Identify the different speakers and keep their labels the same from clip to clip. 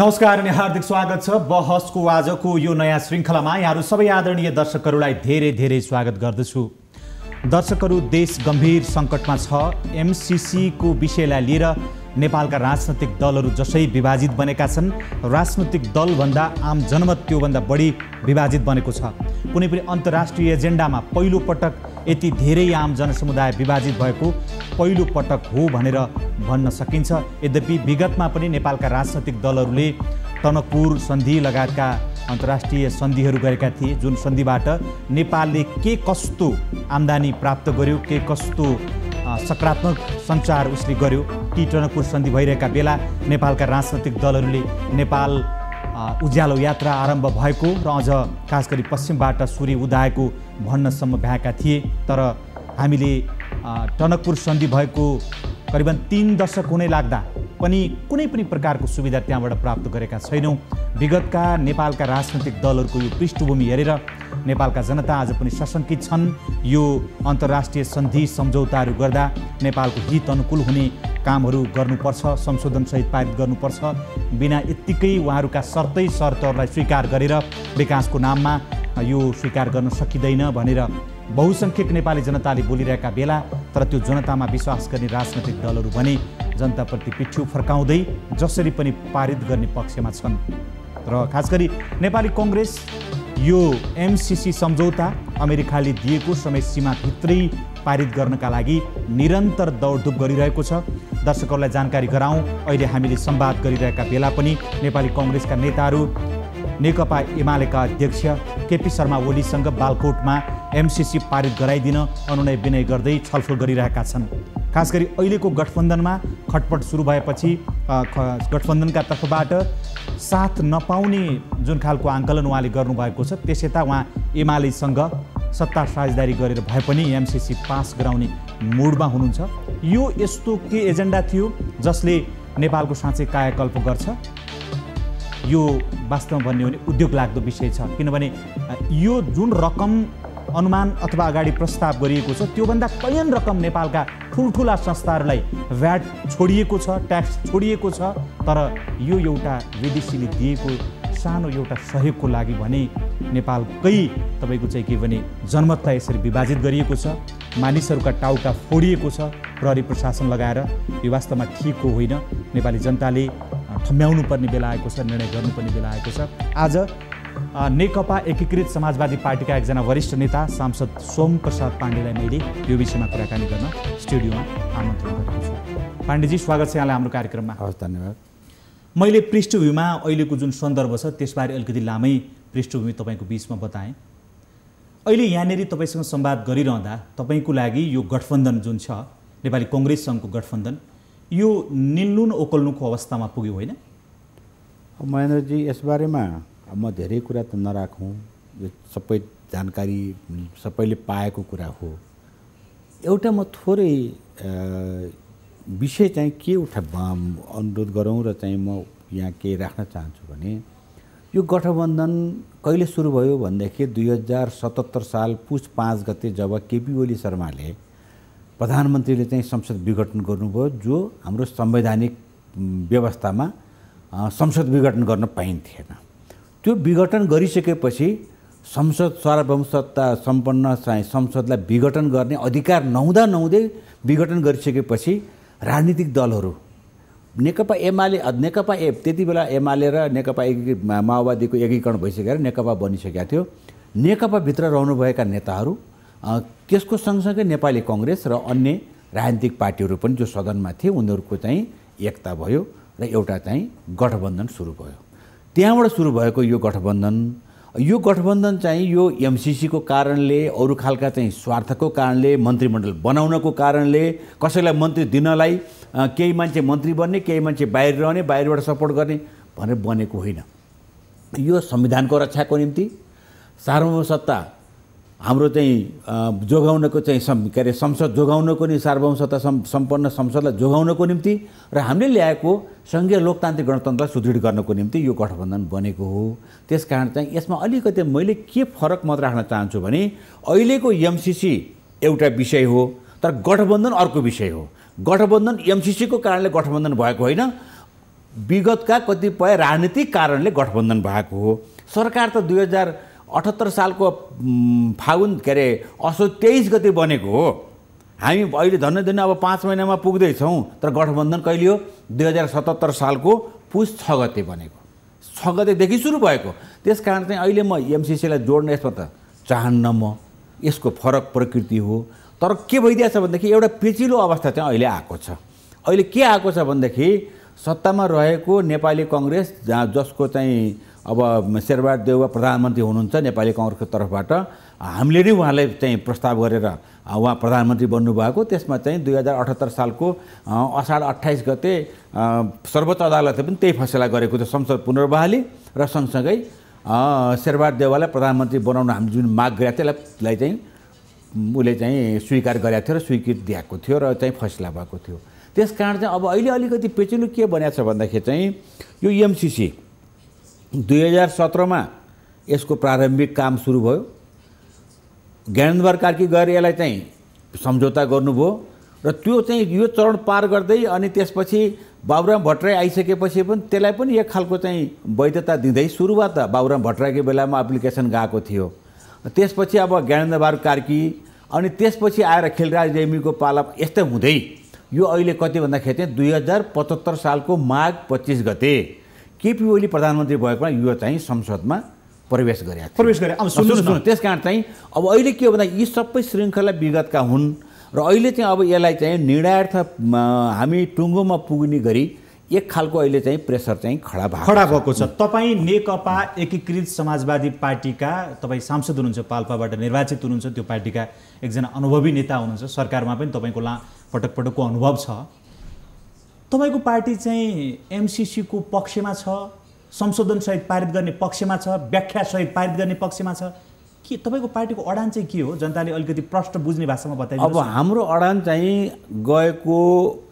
Speaker 1: नमस्कार अनि हार्दिक स्वागत छ बहसको आजको यो नयाँ श्रृङ्खलामा यहाँहरू सबै आदरणीय दर्शकहरूलाई धेरै धेरै स्वागत गर्दछु दर्शकहरू देश गम्भीर सङ्कटमा छ एमसिसीको विषयलाई लिएर नेपालका राजनैतिक दलहरू जसै विभाजित बनेका छन् राजनैतिक दलभन्दा आम जनमत त्योभन्दा बढी विभाजित बनेको छ कुनै पनि अन्तर्राष्ट्रिय एजेन्डामा पहिलोपटक यति धेरै आम जनसमुदाय विभाजित भएको पहिलोपटक हो भनेर भन्न सकिन्छ यद्यपि विगतमा पनि नेपालका राजनैतिक दलहरूले टनकपुर सन्धि लगायतका अन्तर्राष्ट्रिय सन्धिहरू गरेका थिए जुन सन्धिबाट नेपालले के कस्तो आम्दानी प्राप्त गर्यो के कस्तो सकारात्मक सञ्चार उसले गर्यो टी टनकपुर सन्धि भइरहेका बेला नेपालका राजनैतिक दलहरूले नेपाल उज्यालो यात्रा आरम्भ भएको र अझ खास गरी पश्चिमबाट सूर्य उदाएको भन्नसम्म भ्याएका थिए तर हामीले टनकपुर सन्धि भएको करिबन तिन दशक हुनै लाग्दा पनि कुनै पनि प्रकारको सुविधा त्यहाँबाट प्राप्त गरेका छैनौँ विगतका नेपालका राजनैतिक दलहरूको यो पृष्ठभूमि हेरेर नेपालका जनता आज पनि सशङ्कित छन् यो अन्तर्राष्ट्रिय सन्धि सम्झौताहरू गर्दा नेपालको हित अनुकूल हुने कामहरू गर्नुपर्छ संशोधनसहित पारित गर्नुपर्छ बिना यत्तिकै उहाँहरूका सर्तै शर्तहरूलाई स्वीकार गरेर विकासको नाममा यो स्वीकार गर्न सकिँदैन भनेर बहुसङ्ख्यक नेपाली जनताले बोलिरहेका बेला तर त्यो जनतामा विश्वास गर्ने राजनैतिक दलहरू भने जनताप्रति पिठ्यु फर्काउँदै जसरी पनि पारित गर्ने पक्षमा छन् र खास गरी नेपाली कङ्ग्रेस यो एमसिसी सम्झौता अमेरिकाले दिएको समय सीमाभित्रै पारित गर्नका लागि निरन्तर दौडधुप गरिरहेको छ दर्शकहरूलाई जानकारी गराउँ अहिले हामीले सम्वाद गरिरहेका बेला पनि नेपाली कङ्ग्रेसका नेताहरू नेकपा एमालेका अध्यक्ष केपी शर्मा ओलीसँग बालकोटमा एमसिसी पारित गराइदिन अनुनय विनय गर्दै छलफल गरिरहेका छन् खास गरी अहिलेको गठबन्धनमा खटपट सुरु भएपछि गठबन्धनका तर्फबाट साथ नपाउने जुन खालको आङ्कलन उहाँले गर्नुभएको छ त्यस यता उहाँ एमालेसँग सत्ता साझेदारी गरेर भए पनि एमसिसी पास गराउने मुडमा हुनुहुन्छ यो यस्तो के एजेन्डा थियो जसले नेपालको साँच्चै कायाकल्प गर्छ यो वास्तवमा भन्यो भने उद्योग लाग्दो विषय छ किनभने यो जुन रकम अनुमान अथवा अगाडि प्रस्ताव गरिएको छ त्योभन्दा कैयन रकम नेपालका ठुल्ठुला संस्थाहरूलाई भ्याट छोडिएको छ ट्याक्स छोडिएको छ तर यो एउटा विदेशीले दिएको सानो एउटा सहयोगको लागि भने नेपालकै तपाईँको चाहिँ के भने जनमतलाई यसरी विभाजित गरिएको छ मानिसहरूका टाउका फोडिएको छ प्रहरी प्रशासन लगाएर यो वास्तवमा ठिक होइन नेपाली जनताले थम्ब्याउनु पर्ने बेला आएको छ निर्णय गर्नुपर्ने बेला आएको छ आज नेकपा एकीकृत समाजवादी पार्टीका एकजना वरिष्ठ नेता सांसद सोम प्रसाद पाण्डेलाई मैले यो विषयमा कुराकानी गर्न स्टुडियोमा आमन्त्रण गरेको छु पाण्डेजी स्वागत छ यहाँलाई हाम्रो कार्यक्रममा हवस् धन्यवाद मैले पृष्ठभूमिमा अहिलेको जुन सन्दर्भ छ त्यसबारे अलिकति लामै पृष्ठभूमि तपाईँको बिचमा बताएँ अहिले यहाँनिर तपाईँसँग संवाद गरिरहँदा तपाईँको लागि यो गठबन्धन जुन छ नेपाली कङ्ग्रेस सङ्घको गठबन्धन यो निल्नु न ओकल्नुको अवस्थामा पुग्यो होइन
Speaker 2: महेन्द्रजी यसबारेमा म धेरै कुरा त नराखौँ यो सबै जानकारी सबैले पाएको कुरा हो एउटा म थोरै विषय चाहिँ के उठा अनुरोध गरौँ र चाहिँ म यहाँ के राख्न चाहन्छु भने यो गठबन्धन कहिले सुरु भयो भनेदेखि दुई हजार सतहत्तर साल पुस पाँच गते जब केपी ओली शर्माले प्रधानमन्त्रीले चाहिँ संसद विघटन गर्नुभयो जो हाम्रो संवैधानिक व्यवस्थामा संसद विघटन गर्न पाइन्थेन त्यो विघटन गरिसकेपछि संसद सत्ता सम्पन्न चाहिँ संसदलाई विघटन गर्ने अधिकार नहुँदा नहुँदै विघटन गरिसकेपछि राजनीतिक दलहरू नेकपा एमाले नेकपा ए त्यति बेला एमाले र नेकपा एक माओवादीको एकीकरण भइसकेर नेकपा बनिसकेका थियो नेकपाभित्र रहनुभएका नेताहरू त्यसको सँगसँगै नेपाली कङ्ग्रेस र अन्य राजनीतिक पार्टीहरू पनि जो सदनमा थिए उनीहरूको चाहिँ एकता भयो र एउटा चाहिँ गठबन्धन सुरु भयो त्यहाँबाट सुरु भएको यो गठबन्धन यो गठबन्धन चाहिँ यो एमसिसीको कारणले अरू खालका चाहिँ स्वार्थको कारणले मन्त्रीमण्डल बनाउनको कारणले कसैलाई मन्त्री दिनलाई केही मान्छे मन्त्री बन्ने केही मान्छे बाहिर रहने बाहिरबाट सपोर्ट गर्ने भनेर बनेको होइन यो संविधानको रक्षाको निम्ति सार्वभौम सत्ता हाम्रो चाहिँ जोगाउनको चाहिँ सम् के अरे संसद जोगाउनको नि सार्वभौम सम् सम्पन्न संसदलाई जोगाउनको निम्ति र हामीले ल्याएको सङ्घीय लोकतान्त्रिक गणतन्त्रलाई सुदृढ गर्नको निम्ति यो गठबन्धन बनेको हो त्यस कारण चाहिँ यसमा अलिकति मैले के फरक मत राख्न चाहन्छु भने अहिलेको एमसिसी एउटा विषय हो तर गठबन्धन अर्को विषय हो गठबन्धन एमसिसीको कारणले गठबन्धन भएको होइन विगतका कतिपय राजनीतिक कारणले गठबन्धन भएको हो सरकार त दुई हजार अठहत्तर सालको फागुन के अरे असो तेइस गते बनेको हो हामी अहिले धन्य धन्य अब पाँच महिनामा पुग्दैछौँ तर गठबन्धन कहिले हो दुई हजार सतहत्तर सालको पुस छ गते बनेको छ गतेदेखि सुरु भएको त्यस कारण चाहिँ अहिले म एमसिसीलाई जोड्न यसमा त चाहन्न म यसको फरक प्रकृति हो तर के भइदिएछ भनेदेखि एउटा पेचिलो अवस्था चाहिँ अहिले आएको छ अहिले के आएको छ भनेदेखि सत्तामा रहेको नेपाली कङ्ग्रेस जसको चाहिँ अब शेरबहादुर देउवा प्रधानमन्त्री हुनुहुन्छ नेपाली कङ्ग्रेसको तर्फबाट हामीले नै उहाँलाई चाहिँ प्रस्ताव गरेर उहाँ प्रधानमन्त्री बन्नुभएको त्यसमा चाहिँ दुई हजार अठहत्तर सालको असार अट्ठाइस गते सर्वोच्च अदालतले पनि त्यही फैसला गरेको थियो संसद पुनर्बहाली र सँगसँगै शेरबहादुर देवालाई प्रधानमन्त्री बनाउन हामीले जुन माग गरेका थियो त्यसलाई चाहिँ उसले चाहिँ स्वीकार गरेको थियो र स्वीकृत दिएको थियो र चाहिँ फैसला भएको थियो त्यस कारण चाहिँ अब अहिले अलिकति पेचिलो के बनाएको छ भन्दाखेरि चाहिँ यो एमसिसी दुई हजार सत्रमा यसको प्रारम्भिक काम सुरु भयो ज्ञानेन्द्र कार्की गएर यसलाई चाहिँ सम्झौता गर्नुभयो र त्यो चाहिँ यो चरण पार गर्दै अनि त्यसपछि बाबुराम भट्टराई आइसकेपछि पनि त्यसलाई पनि एक खालको चाहिँ वैधता दिँदै सुरुवात बाबुराम भट्टराईको बेलामा एप्लिकेसन गएको थियो त्यसपछि अब ज्ञानेन्द्र कार्की अनि त्यसपछि आएर खेलराज रेमीको पाला यस्तै हुँदै यो अहिले कति भन्दाखेरि चाहिँ दुई हजार पचहत्तर सालको माघ पच्चिस गते केपी ओली प्रधानमन्त्री भएकोमा यो चाहिँ संसदमा प्रवेश गरे प्रवेश गरे अब सुन्नुहोस् न त्यस कारण चाहिँ अब अहिले के हो भन्दा यी सबै श्रृङ्खला विगतका हुन् र अहिले चाहिँ अब यसलाई चाहिँ निर्णायर्थ हामी टुङ्गोमा पुग्ने गरी एक खालको अहिले चाहिँ प्रेसर चाहिँ खडा भएको खडा भएको छ तपाईँ नेकपा एकीकृत समाजवादी पार्टीका तपाईँ सांसद
Speaker 1: हुनुहुन्छ पाल्पाबाट निर्वाचित हुनुहुन्छ त्यो पार्टीका एकजना अनुभवी नेता हुनुहुन्छ सरकारमा पनि तपाईँको ला पटक पटकको अनुभव छ तपाईँको पार्टी चाहिँ एमसिसीको पक्षमा छ संशोधनसहित पारित गर्ने पक्षमा छ व्याख्यासहित पारित गर्ने पक्षमा छ के तपाईँको पार्टीको अडान चाहिँ के हो जनताले अलिकति प्रष्ट बुझ्ने भाषामा बताइदिनु अब
Speaker 2: हाम्रो अडान चाहिँ गएको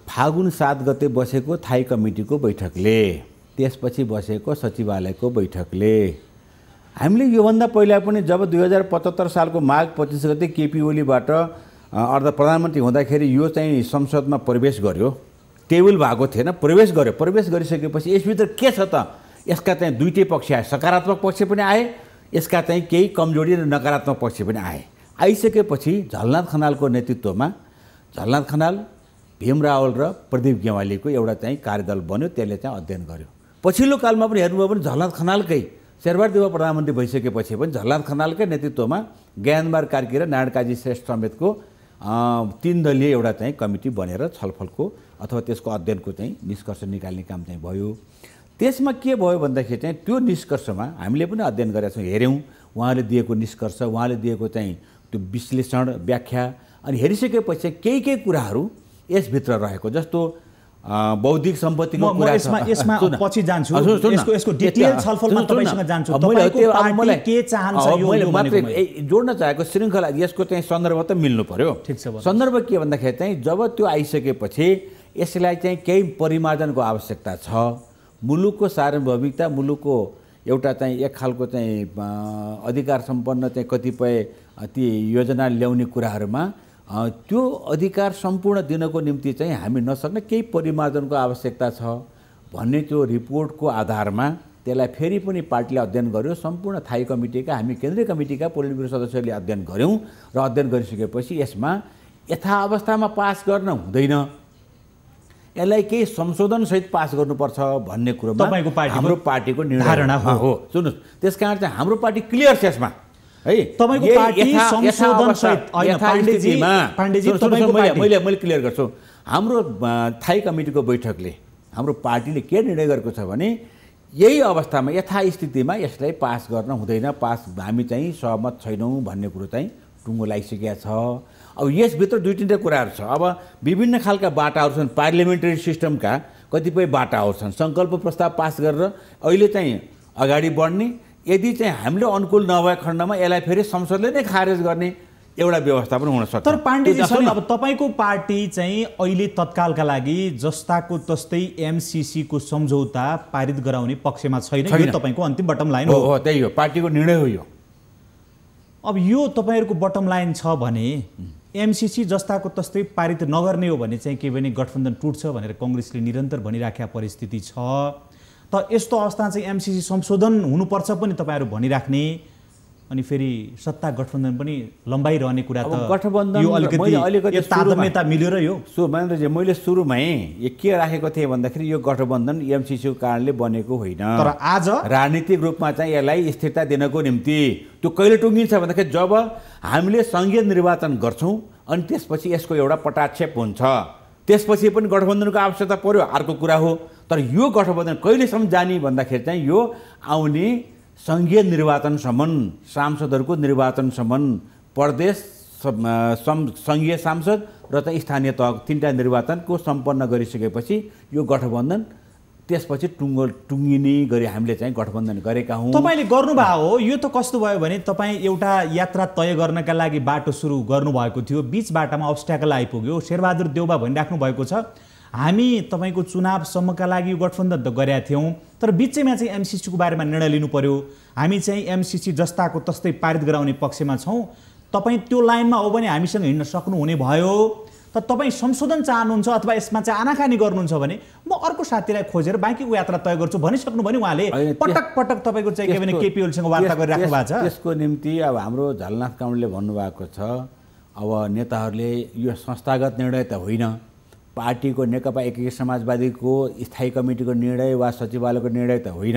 Speaker 2: फागुन सात गते बसेको थाई कमिटीको बैठकले त्यसपछि बसेको सचिवालयको बैठकले हामीले योभन्दा पहिला पनि जब दुई हजार पचहत्तर सालको माघ पच्चिस गते केपी ओलीबाट अर्ध प्रधानमन्त्री हुँदाखेरि यो चाहिँ संसदमा प्रवेश गर्यो टेबल भएको थिएन प्रवेश गर्यो प्रवेश गरिसकेपछि यसभित्र के छ त यसका चाहिँ दुइटै पक्ष आए सकारात्मक पक्ष पनि आए यसका चाहिँ केही कमजोरी र नकारात्मक पक्ष पनि आए आइसकेपछि झलनाथ खनालको नेतृत्वमा झलनाथ खनाल भीम रावल र प्रदीप गेवालीको एउटा चाहिँ कार्यदल बन्यो त्यसले चाहिँ अध्ययन गर्यो पछिल्लो कालमा पनि हेर्नुभयो भने झलनाथ खनालकै शेरबहादुर प्रधानमन्त्री भइसकेपछि पनि झलनाथ खनालकै नेतृत्वमा ज्ञानबार कार्की र नारायण श्रेष्ठ समेतको तिन दलीय एउटा चाहिँ कमिटी बनेर छलफलको अथवा त्यसको अध्ययनको चाहिँ निष्कर्ष निकाल्ने काम चाहिँ भयो त्यसमा के भयो भन्दाखेरि चाहिँ त्यो निष्कर्षमा हामीले पनि अध्ययन गरेका छौँ हेऱ्यौँ उहाँले दिएको निष्कर्ष उहाँले दिएको चाहिँ त्यो विश्लेषण व्याख्या अनि हेरिसकेपछि केही केही कुराहरू यसभित्र रहेको जस्तो बौद्धिक सम्पत्तिको कुरा पछि जान्छु जोड्न चाहेको श्रृङ्खला यसको चाहिँ सन्दर्भ त मिल्नु पर्यो ठिक छ सन्दर्भ के भन्दाखेरि चाहिँ जब त्यो आइसकेपछि यसलाई चाहिँ केही परिमार्जनको आवश्यकता छ मुलुकको सार्वभौमिकता मुलुकको एउटा चाहिँ एक खालको चाहिँ अधिकार सम्पन्न चाहिँ कतिपय ती योजना ल्याउने कुराहरूमा त्यो अधिकार सम्पूर्ण दिनको निम्ति चाहिँ हामी नसक्ने केही परिमार्जनको आवश्यकता छ भन्ने त्यो रिपोर्टको आधारमा त्यसलाई फेरि पनि पार्टीले अध्ययन गर्यो सम्पूर्ण थाई कमिटीका हामी केन्द्रीय कमिटीका पोलिट ब्युरो सदस्यहरूले अध्ययन गऱ्यौँ र अध्ययन गरिसकेपछि यसमा यथा अवस्थामा पास गर्न हुँदैन यसलाई केही संशोधनसहित पास गर्नुपर्छ भन्ने कुरो तपाईँको पार्टी हाम्रो पार्टीको निर्धारणा हो सुन्नुहोस् त्यस कारण चाहिँ हाम्रो पार्टी क्लियर छ यसमा है तपाईँको पार्टी संशोधन मैले मैले क्लियर गर्छु हाम्रो थाई कमिटीको बैठकले हाम्रो पार्टीले के निर्णय गरेको छ भने यही अवस्थामा यथास्थितिमा यसलाई पास गर्न हुँदैन पास हामी चाहिँ सहमत छैनौँ भन्ने कुरो चाहिँ टुङ्गो लागिसकेका छ अब यसभित्र दुई तिनवटा कुराहरू छ अब विभिन्न खालका बाटाहरू छन् पार्लियामेन्टरी सिस्टमका कतिपय बाटाहरू छन् सङ्कल्प प्रस्ताव पास गरेर अहिले चाहिँ अगाडि बढ्ने यदि चाहिँ हामीले अनुकूल नभएको खण्डमा यसलाई फेरि संसदले नै खारेज गर्ने एउटा व्यवस्था पनि हुनसक्छ तर पाण्डे अब
Speaker 1: तपाईँको पार्टी चाहिँ अहिले तत्कालका लागि जस्ताको तस्तै एमसिसीको सम्झौता पारित गराउने पक्षमा छैन तपाईँको अन्तिम बटम लाइन हो त्यही हो पार्टीको निर्णय हो यो अब यो तपाईँहरूको बटम लाइन छ भने एमसिसी जस्ताको तस्तै पारित नगर्ने हो भने चाहिँ के भने गठबन्धन टुट्छ भनेर कङ्ग्रेसले निरन्तर भनिराखेका परिस्थिति छ त यस्तो अवस्था चाहिँ एमसिसी संशोधन हुनुपर्छ पनि तपाईँहरू भनिराख्ने अनि फेरि सत्ता गठबन्धन पनि
Speaker 2: रहने कुरा त गठबन्धन अलिकति मिल्यो र यो सो महेन्द्रजी मैले सुरुमै यो के राखेको थिएँ भन्दाखेरि यो गठबन्धन एमसिसीको कारणले बनेको होइन तर आज राजनीतिक रूपमा चाहिँ यसलाई स्थिरता दिनको निम्ति त्यो कहिले टुङ्गिन्छ भन्दाखेरि जब हामीले सङ्घीय निर्वाचन गर्छौँ अनि त्यसपछि यसको एउटा पटाक्षेप हुन्छ त्यसपछि पनि गठबन्धनको आवश्यकता पर्यो अर्को कुरा हो तर यो गठबन्धन कहिलेसम्म जाने भन्दाखेरि चाहिँ यो आउने सङ्घीय निर्वाचनसम्म सांसदहरूको निर्वाचनसम्म प्रदेश सङ्घीय सांसद र त स्थानीय तह तिनवटा निर्वाचनको सम्पन्न गरिसकेपछि यो गठबन्धन त्यसपछि टुङ्गो टुङ्गिने गरी हामीले चाहिँ गठबन्धन गरेका हौँ तपाईँले गर्नुभएको हो यो त कस्तो भयो भने तपाईँ एउटा
Speaker 1: यात्रा तय गर्नका लागि बाटो सुरु गर्नुभएको थियो बिच बाटामा अब्सट्याकल आइपुग्यो शेरबहादुर देउबा भनिराख्नु भएको छ हामी तपाईँको चुनावसम्मका लागि गठबन्धन त गरेका थियौँ तर बिचैमा चाहिँ एमसिसीको बारेमा निर्णय लिनु पर्यो हामी चाहिँ एमसिसी जस्ताको तस्तै पारित गराउने पक्षमा छौँ तपाईँ त्यो लाइनमा हो भने हामीसँग हिँड्न सक्नुहुने भयो त तपाईँ संशोधन चाहनुहुन्छ अथवा यसमा चाहिँ आनाकानी गर्नुहुन्छ भने म अर्को साथीलाई खोजेर बाँकीको यात्रा तय गर्छु भनिसक्नु
Speaker 2: भने उहाँले पटक
Speaker 1: पटक तपाईँको चाहिँ के भने केपी ओलीसँग वार्ता गरिराख्नु भएको छ
Speaker 2: यसको निम्ति अब हाम्रो झलनाथ काउन्टले भन्नुभएको छ अब नेताहरूले यो संस्थागत निर्णय त होइन पार्टीको नेकपा एकीकृत समाजवादीको स्थायी कमिटीको निर्णय वा सचिवालयको निर्णय त होइन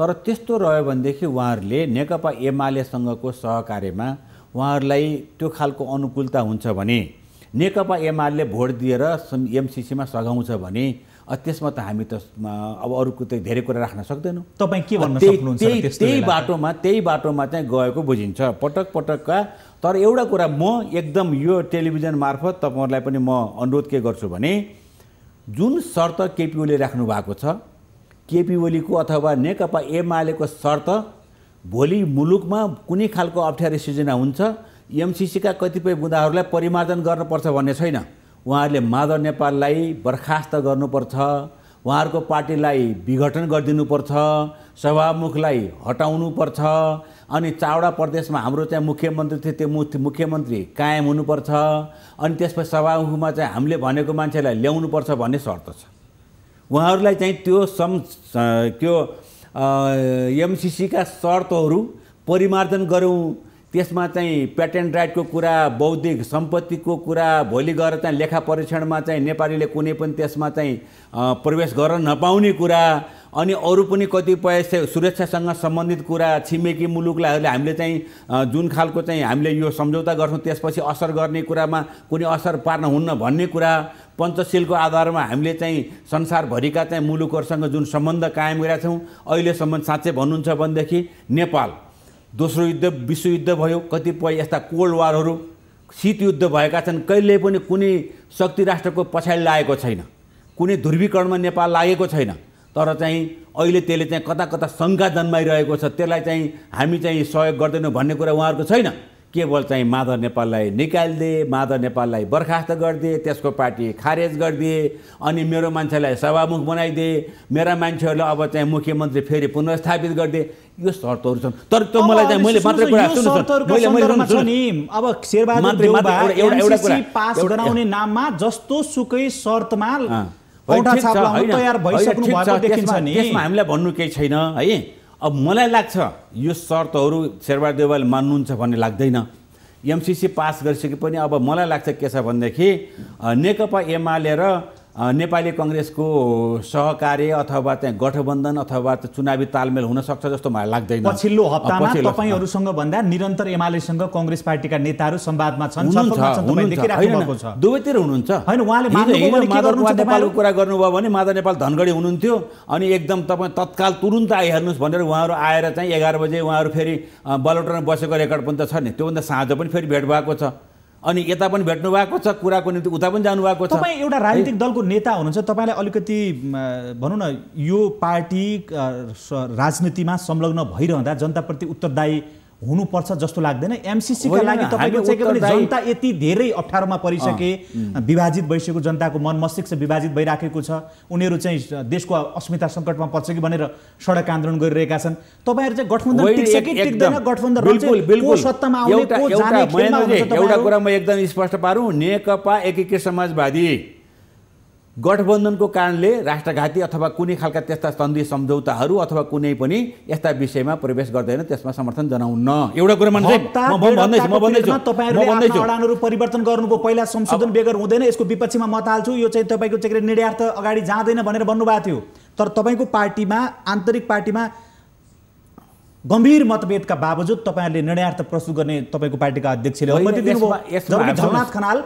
Speaker 2: तर त्यस्तो रह्यो भनेदेखि उहाँहरूले नेकपा एमालेसँगको सहकार्यमा उहाँहरूलाई त्यो खालको अनुकूलता हुन्छ भने नेकपा एमाले भोट दिएर एमसिसीमा सघाउँछ भने त्यसमा त हामी त अब अरूको त धेरै कुरा राख्न सक्दैनौँ तपाईँ के भन्नु सक्नुहुन्छ त्यही बाटोमा त्यही बाटोमा चाहिँ गएको बुझिन्छ पटक पटकका तर एउटा कुरा म एकदम यो टेलिभिजन मार्फत तपाईँहरूलाई पनि म अनुरोध के गर्छु भने जुन शर्त केपी ओली राख्नु भएको छ केपी ओलीको अथवा नेकपा एमालेको शर्त भोलि मुलुकमा कुनै खालको अप्ठ्यारो सिर्जना हुन्छ एमसिसीका कतिपय बुँदाहरूलाई परिमार्जन गर्नुपर्छ भन्ने छैन उहाँहरूले माधव नेपाललाई बर्खास्त गर्नुपर्छ उहाँहरूको पार्टीलाई विघटन गरिदिनुपर्छ सभामुखलाई हटाउनुपर्छ अनि चावडा प्रदेशमा हाम्रो चाहिँ मुख्यमन्त्री थियो त्यो मुख्यमन्त्री कायम हुनुपर्छ अनि त्यसपछि सभामुखमा चाहिँ हामीले भनेको मान्छेलाई ल्याउनुपर्छ भन्ने शर्त छ उहाँहरूलाई चाहिँ त्यो सम त्यो एमसिसीका शर्तहरू परिमार्जन गऱ्यौँ त्यसमा चाहिँ पेटेन्ट राइटको कुरा बौद्धिक सम्पत्तिको कुरा भोलि गएर चाहिँ लेखा परीक्षणमा चाहिँ नेपालीले कुनै पनि त्यसमा चाहिँ प्रवेश गर्न नपाउने कुरा अनि अरू पनि कतिपय सुरक्षासँग सम्बन्धित कुरा छिमेकी मुलुकलाई हामीले चाहिँ जुन खालको चाहिँ हामीले यो सम्झौता गर्छौँ त्यसपछि असर गर्ने कुरामा कुनै असर पार्न हुन्न भन्ने कुरा पञ्चशीलको आधारमा हामीले चाहिँ संसारभरिका चाहिँ मुलुकहरूसँग जुन सम्बन्ध कायम गरेका छौँ अहिलेसम्म साँच्चै भन्नुहुन्छ भनेदेखि नेपाल दोस्रो युद्ध विश्वयुद्ध भयो कतिपय यस्ता कोल्ड वारहरू शीतयुद्ध भएका छन् कहिले पनि कुनै शक्ति राष्ट्रको पछाडि लागेको छैन कुनै ध्रुवीकरणमा नेपाल लागेको छैन तर चाहिँ अहिले त्यसले चाहिँ कता कता शङ्का जन्माइरहेको छ त्यसलाई चाहिँ हामी चाहिँ सहयोग गर्दैनौँ भन्ने कुरा उहाँहरूको छैन केवल चाहिँ माधव नेपाललाई निकालिदिए माधव नेपाललाई बर्खास्त गरिदिए त्यसको पार्टी खारेज गरिदिए अनि मेरो मान्छेलाई सभामुख बनाइदिए मेरा मान्छेहरूलाई अब चाहिँ मुख्यमन्त्री फेरि पुनर्स्थापित गरिदिए यो शर्तहरू छन् तर त्यो मलाई चाहिँ मैले मात्रै कुरा सुन्नु नि अब पास गराउने
Speaker 1: नाममा जस्तो सुकै शर्तमा तयार भइसक्नु भएको देखिन्छ नि त्यसमा हामीलाई
Speaker 2: भन्नु केही छैन है अब मलाई लाग्छ यो शर्तहरू शेरबहादुर देवालले मान्नुहुन्छ भन्ने लाग्दैन एमसिसी पास गरिसके पनि अब मलाई लाग्छ के छ भनेदेखि नेकपा एमाले र नेपाली कङ्ग्रेसको सहकार्य अथवा चाहिँ गठबन्धन अथवा चुनावी तालमेल हुनसक्छ जस्तो मलाई लाग्दैन पछिल्लो हप्तामा तपाईँहरूसँग
Speaker 1: भन्दा निरन्तर एमालेसँग
Speaker 2: कङ्ग्रेस पार्टीका नेताहरू संवादमा छन् दुवैतिर हुनुहुन्छ नेपालको कुरा गर्नुभयो भने माधव नेपाल धनगढी हुनुहुन्थ्यो अनि एकदम तपाईँ तत्काल तुरुन्त आइहाल्नुहोस् भनेर उहाँहरू आएर चाहिँ एघार बजे उहाँहरू फेरि बलोटरमा बसेको रेकर्ड पनि त छ नि त्योभन्दा साँझ पनि फेरि भेट भएको छ अनि यता पनि भेट्नु भएको छ कुराको निम्ति उता पनि जानुभएको छ तपाईँ एउटा राजनीतिक
Speaker 1: दलको नेता हुनुहुन्छ तपाईँलाई अलिकति भनौँ न यो पार्टी राजनीतिमा संलग्न भइरहँदा जनताप्रति उत्तरदायी हुनुपर्छ जस्तो लाग्दैन एमसिसीको लागि तपाईँको जनता यति धेरै अप्ठ्यारोमा परिसके विभाजित भइसकेको जनताको मन मस्तिष्क विभाजित भइराखेको छ उनीहरू चाहिँ देशको अस्मिता सङ्कटमा पर्छ कि भनेर सडक आन्दोलन गरिरहेका छन् तपाईँहरू चाहिँ गठबन्धन गठबन्धन एउटा कुरा
Speaker 2: म एकदम स्पष्ट पारौँ नेकपा एकीकृत समाजवादी गठबन्धनको कारणले राष्ट्रघाती अथवा कुनै खालका त्यस्ता सन्धि सम्झौताहरू अथवा कुनै पनि यस्ता विषयमा प्रवेश गर्दैन त्यसमा समर्थन जनाउन्न एउटा
Speaker 1: कुरो परिवर्तन गर्नुको पहिला संशोधन बेगर हुँदैन यसको विपक्षीमा मत हाल्छु यो चाहिँ तपाईँको चाहिँ निर्यार्थ अगाडि जाँदैन भनेर भन्नुभएको थियो तर तपाईँको पार्टीमा आन्तरिक पार्टीमा गम्भीर मतभेदका बावजुद तपाईँहरूले निर्णयार्थ प्रस्तुत गर्ने
Speaker 2: तपाईँको पार्टीका अध्यक्षले अनुमति दिनुभयो खनाल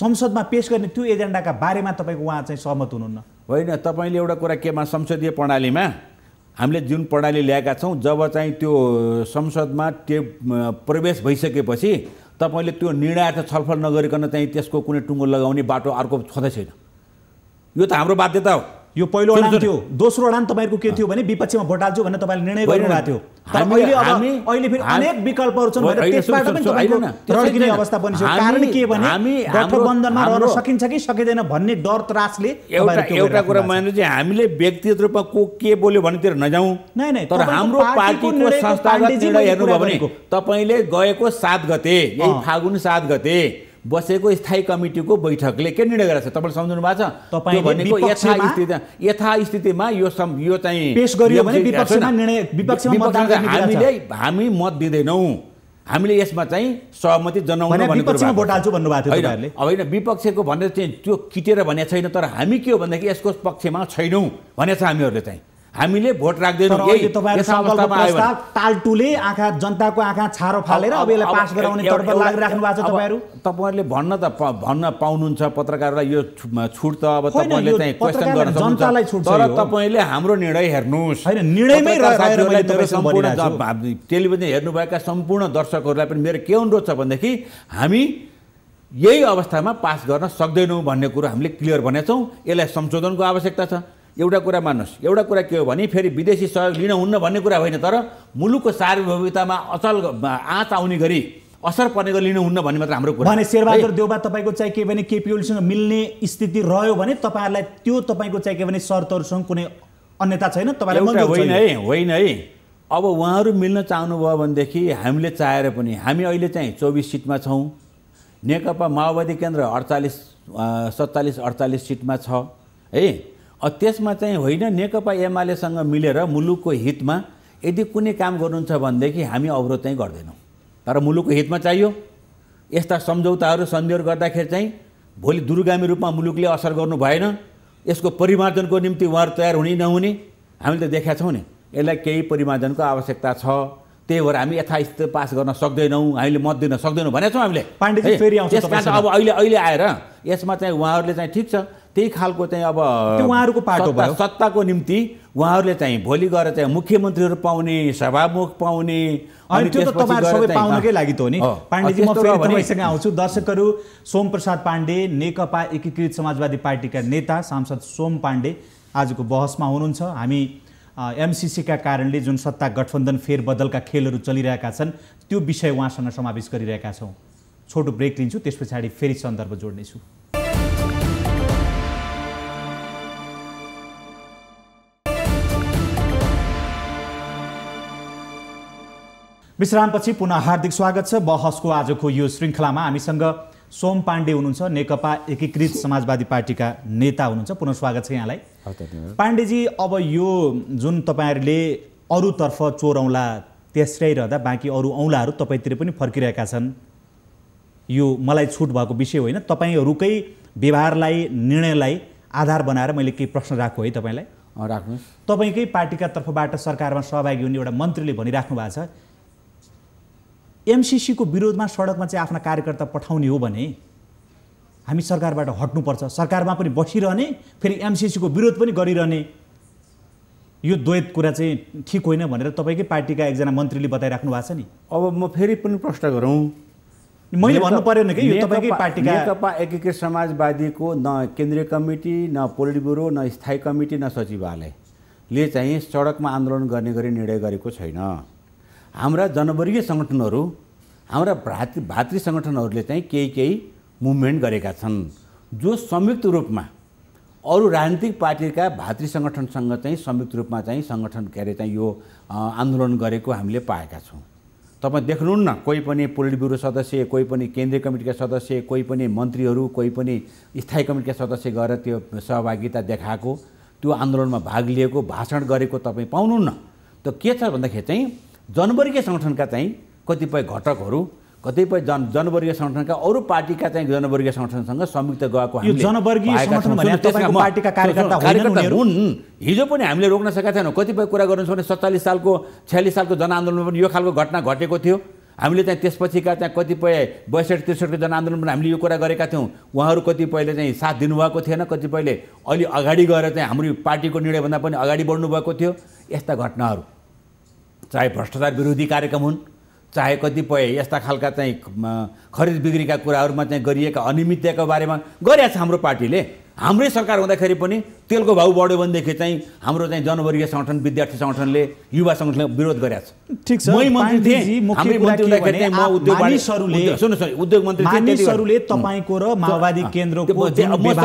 Speaker 1: संसदमा पेस गर्ने त्यो एजेन्डाका बारेमा तपाईँको उहाँ चाहिँ सहमत हुनुहुन्न
Speaker 2: होइन तपाईँले एउटा कुरा केमा संसदीय प्रणालीमा हामीले जुन प्रणाली ल्याएका छौँ जब चाहिँ त्यो संसदमा त्यो प्रवेश भइसकेपछि तपाईँले त्यो निर्णयार्थ छलफल नगरिकन चाहिँ त्यसको कुनै टुङ्गो लगाउने बाटो अर्को छँदै छैन यो त हाम्रो बाध्यता हो यो पहिलो अडान थियो दोस्रो अडान तपाईँको के थियो भने
Speaker 1: विपक्षमा भोट हाल्छु भनेर तपाईँले निर्णय गरिरहेको थियो भन्ने
Speaker 2: डर एउटा कुरा मान्नु हामीले व्यक्तिगत रूपमा को के बोल्यो भनेतिर नजाउँ तर हाम्रो पार्टीको संस्थागत निर्णय हेर्नुभयो भने तपाईँले गएको सात गते यही फागुन सात गते बसेको स्थायी कमिटीको बैठकले के निर्णय गरेको छ तपाईँले सम्झनु भएको छ तपाईँ भनेको यथास्थितिमा यथास्थितिमा यो यो चाहिँ पेस गरियो भने विपक्षमा निर्णय विपक्षमा हामीले हामी मत दिँदैनौँ हामीले यसमा चाहिँ सहमति जनाउनु विपक्षमा भोट हाल्छु भन्नुभएको थियो होइन होइन विपक्षको भनेर चाहिँ त्यो किटेर भनेको छैन तर हामी के हो भन्दाखेरि यसको पक्षमा छैनौँ भनेको छ हामीहरूले चाहिँ हामीले भोट राख्दैनौँ
Speaker 1: आँखा जनताको आँखा छारो फालेर अब यसलाई पास गराउने लागिराख्नु भएको छ तपाईँहरू
Speaker 2: तपाईँहरूले भन्न त भन्न पाउनुहुन्छ पत्रकारलाई यो छुट त अब तपाईँले चाहिँ जनतालाई तर तपाईँले हाम्रो निर्णय हेर्नुहोस् निर्णयमै सम्पूर्ण टेलिभिजन हेर्नुभएका सम्पूर्ण दर्शकहरूलाई पनि मेरो के अनुरोध छ भनेदेखि हामी यही अवस्थामा पास गर्न सक्दैनौँ भन्ने कुरो हामीले क्लियर भनेछौँ यसलाई संशोधनको आवश्यकता छ एउटा कुरा मान्नुहोस् एउटा कुरा के हो भने फेरि विदेशी सहयोग लिन हुन्न भन्ने कुरा होइन तर मुलुकको सार्वभौमिकतामा अचल आँच आउने गरी असर पर्ने गरी लिनुहुन्न भन्ने मात्र हाम्रो कुरा भने शेरबहादुर
Speaker 1: देउबा तपाईँको चाहिँ के भने केपी ओलीसँग मिल्ने स्थिति रह्यो भने तपाईँहरूलाई त्यो तपाईँको चाहिँ के भने शर्तहरूसँग कुनै अन्यता छैन तपाईँलाई होइन है
Speaker 2: होइन है अब उहाँहरू मिल्न चाहनुभयो भनेदेखि हामीले चाहेर पनि हामी अहिले चाहिँ चौबिस सिटमा छौँ नेकपा माओवादी केन्द्र अडचालिस सत्तालिस अडचालिस सिटमा छ है त्यसमा चाहिँ होइन नेकपा एमालेसँग मिलेर मुलुकको हितमा यदि कुनै काम गर्नुहुन्छ भनेदेखि हामी अवरोध चाहिँ गर्दैनौँ तर मुलुकको हितमा चाहियो यस्ता सम्झौताहरू सन्धिहरू गर्दाखेरि चाहिँ भोलि दुर्गामी रूपमा मुलुकले असर गर्नु भएन यसको परिमार्जनको निम्ति उहाँहरू तयार हुने नहुने हामीले त देखाएको छौँ नि यसलाई केही परिमार्जनको आवश्यकता छ त्यही भएर हामी यथास्थ पास गर्न सक्दैनौँ हामीले मत दिन सक्दैनौँ भनेको छौँ हामीले यसमा अब अहिले अहिले आएर यसमा चाहिँ उहाँहरूले चाहिँ ठिक छ त्यही खालको चाहिँ अब उहाँहरूको पाटो भयो सत्ताको निम्ति उहाँहरूले चाहिँ भोलि गएर चाहिँ मुख्यमन्त्रीहरू पाउने सभामुख पाउने अनि त्यो सबै पाउनकै लागि त हो नि पाण्डेजी म तपाईँसँग आउँछु
Speaker 1: दर्शकहरू सोमप्रसाद पाण्डे नेकपा एकीकृत समाजवादी पार्टीका नेता सांसद सोम पाण्डे आजको बहसमा हुनुहुन्छ हामी एमसिसीका कारणले जुन सत्ता गठबन्धन फेरबदलका खेलहरू चलिरहेका छन् त्यो विषय उहाँसँग समावेश गरिरहेका छौँ छोटो ब्रेक लिन्छु त्यस पछाडि फेरि सन्दर्भ जोड्नेछु विश्रामपछि पुनः हार्दिक स्वागत छ बहसको आजको यो श्रृङ्खलामा हामीसँग सोम पाण्डे हुनुहुन्छ नेकपा एकीकृत समाजवादी पार्टीका नेता हुनुहुन्छ पुनः स्वागत छ यहाँलाई पाण्डेजी अब यो जुन तपाईँहरूले अरूतर्फ चोर औँला तेस्राइरहँदा बाँकी अरू औँलाहरू तपाईँतिर पनि फर्किरहेका छन् यो मलाई छुट भएको विषय होइन तपाईँहरूकै व्यवहारलाई निर्णयलाई आधार बनाएर मैले केही प्रश्न राखेको है तपाईँलाई राख्नुहोस् तपाईँकै पार्टीका तर्फबाट सरकारमा सहभागी हुने एउटा मन्त्रीले भनिराख्नु भएको छ एमसिसीको विरोधमा सडकमा चाहिँ आफ्ना कार्यकर्ता पठाउने हो भने हामी सरकारबाट हट्नुपर्छ सरकारमा पनि बसिरहने फेरि एमसिसीको विरोध पनि गरिरहने यो द्वैत कुरा चाहिँ ठिक होइन भनेर तपाईँकै पार्टीका एकजना मन्त्रीले बताइराख्नु भएको छ नि अब म फेरि पनि प्रश्न गरौँ
Speaker 2: मैले भन्नु परेन कि तपाईँकै पार्टीका नेकपा एकीकृत समाजवादीको न केन्द्रीय कमिटी न पोलिट ब्युरो न स्थायी कमिटी न सचिवालयले चाहिँ सडकमा आन्दोलन गर्ने गरी निर्णय गरेको छैन हाम्रा जनवर्गीय सङ्गठनहरू हाम्रा भातृ भातृ सङ्गठनहरूले चाहिँ केही केही मुभमेन्ट गरेका छन् जो संयुक्त रूपमा अरू राजनीतिक पार्टीका भातृ सङ्गठनसँग चाहिँ संयुक्त रूपमा चाहिँ सङ्गठन के अरे चाहिँ यो आन्दोलन गरेको हामीले पाएका छौँ तपाईँ देख्नुहुन्न कोही पनि पोलिट ब्युरो सदस्य कोही पनि केन्द्रीय कमिटीका सदस्य कोही पनि मन्त्रीहरू कोही पनि स्थायी कमिटीका सदस्य गएर त्यो सहभागिता देखाएको त्यो आन्दोलनमा भाग लिएको भाषण गरेको तपाईँ पाउनुहुन्न त के छ भन्दाखेरि चाहिँ जनवर्गीय सङ्गठनका चाहिँ कतिपय घटकहरू कतिपय जन जनवर्गीय सङ्गठनका अरू पार्टीका चाहिँ जनवर्गीय सङ्गठनसँग संयुक्त गएको हुन् हिजो पनि हामीले रोक्न सकेका थिएनौँ कतिपय कुरा गर्नु छ भने सत्तालिस सालको छ्यालिस सालको जनआन्दोलनमा पनि यो खालको घटना घटेको थियो हामीले चाहिँ त्यसपछिका चाहिँ कतिपय बैसठी त्रिसठीको जनआन्दोलनमा हामीले यो कुरा गरेका थियौँ उहाँहरू कतिपयले चाहिँ साथ दिनुभएको थिएन कतिपयले अलि अगाडि गएर चाहिँ हाम्रो पार्टीको निर्णयभन्दा पनि अगाडि बढ्नुभएको थियो यस्ता घटनाहरू चाहे भ्रष्टाचार विरोधी कार्यक्रम हुन् चाहे कतिपय यस्ता खालका चाहिँ खरिद बिक्रीका कुराहरूमा चाहिँ गरिएका अनियमितताको बारेमा गरिरहेको छ हाम्रो पार्टीले हाम्रै सरकार हुँदाखेरि पनि तेलको भाउ बढ्यो भनेदेखि चाहिँ हाम्रो चाहिँ जनवर्गीय सङ्गठन विद्यार्थी सङ्गठनले युवा सङ्गठनले विरोध गरेको छ ठिक छ उद्योग मन्त्री
Speaker 1: तपाईँको र माओवादी केन्द्रको ठिक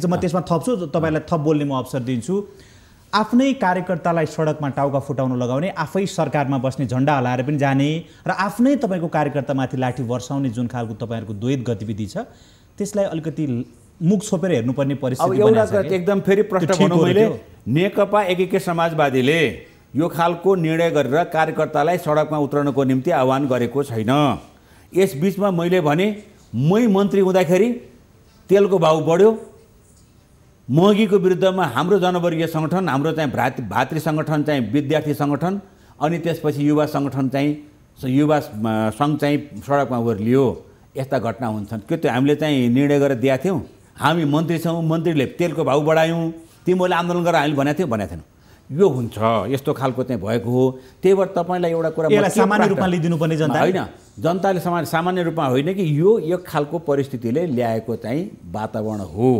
Speaker 1: छ म त्यसमा थप्छु तपाईँलाई थप बोल्ने म अवसर दिन्छु आफ्नै कार्यकर्तालाई सडकमा टाउका फुटाउन लगाउने आफै सरकारमा बस्ने झन्डा हलाएर पनि जाने र आफ्नै तपाईँको कार्यकर्तामाथि लाठी वर्षाउने जुन खालको तपाईँहरूको द्वैत गतिविधि छ त्यसलाई अलिकति मुख छोपेर हेर्नुपर्ने परिस्थिति एकदम फेरि प्रश्न
Speaker 2: नेकपा एकीकृत समाजवादीले यो खालको निर्णय गरेर कार्यकर्तालाई सडकमा उत्रनको निम्ति आह्वान गरेको छैन यसबिचमा मैले भने मै मन्त्री हुँदाखेरि तेलको भाउ बढ्यो महँगीको विरुद्धमा हाम्रो जनवर्गीय सङ्गठन हाम्रो चाहिँ भ्रात भातृ सङ्गठन चाहिँ विद्यार्थी सङ्गठन अनि त्यसपछि युवा सङ्गठन चाहिँ युवा सङ्घ चाहिँ सडकमा लियो यस्ता घटना हुन्छन् के त्यो हामीले चाहिँ निर्णय गरेर दिएका थियौँ हामी मन्त्री छौँ मन्त्रीले तेलको भाउ बढायौँ तिमीहरूले आन्दोलन गरेर हामीले भनेको थियौँ भनेको थिएनौँ यो हुन्छ यस्तो खालको चाहिँ भएको हो त्यही भएर तपाईँलाई एउटा कुरा सामान्य रूपमा लिइदिनुपर्ने जनता होइन जनताले सामान्य सामान्य रूपमा होइन कि यो एक खालको परिस्थितिले ल्याएको चाहिँ वातावरण हो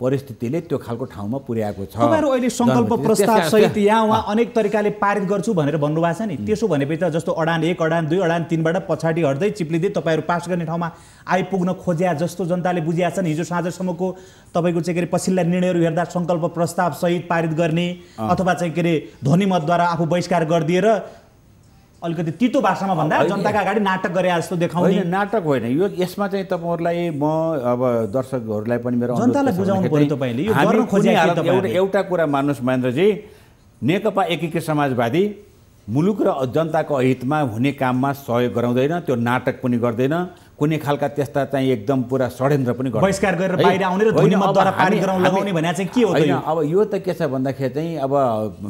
Speaker 2: परिस्थितिले त्यो खालको ठाउँमा पुर्याएको छ तपाईँहरू अहिले सङ्कल्प प्रस्ताव सहित
Speaker 1: यहाँ उहाँ अनेक तरिकाले पारित गर्छु भनेर भन्नुभएको छ नि त्यसो भनेपछि त जस्तो अडान एक अडान दुई अडान तिनबाट पछाडि हट्दै चिप्लिँदै तपाईँहरू पास गर्ने ठाउँमा आइपुग्न खोज्या जस्तो जनताले बुझिया छन् हिजो साँझसम्मको तपाईँको चाहिँ के अरे पछिल्ला निर्णयहरू हेर्दा सङ्कल्प प्रस्ताव सहित पारित गर्ने अथवा चाहिँ के अरे ध्वनिमतद्वारा आफू बहिष्कार गरिदिएर अलिकति तितो भाषामा भन्दा जनताका अगाडि नाटक गरे जस्तो
Speaker 2: देखाउने नाटक होइन यो यसमा चाहिँ तपाईँहरूलाई म अब दर्शकहरूलाई पनि मेरो जनतालाई बुझाउनु पऱ्यो तपाईँले एउटा एउटा कुरा मान्नुहोस् महेन्द्रजी नेकपा एकीकृत समाजवादी मुलुक र जनताको हितमा हुने काममा सहयोग गराउँदैन त्यो नाटक पनि गर्दैन कुनै खालका त्यस्ता चाहिँ एकदम पुरा षड्यन्त्र पनि बहिष्कार गरेर बाहिर आउने र लगाउने भने चाहिँ के हो अब यो त के छ भन्दाखेरि चाहिँ अब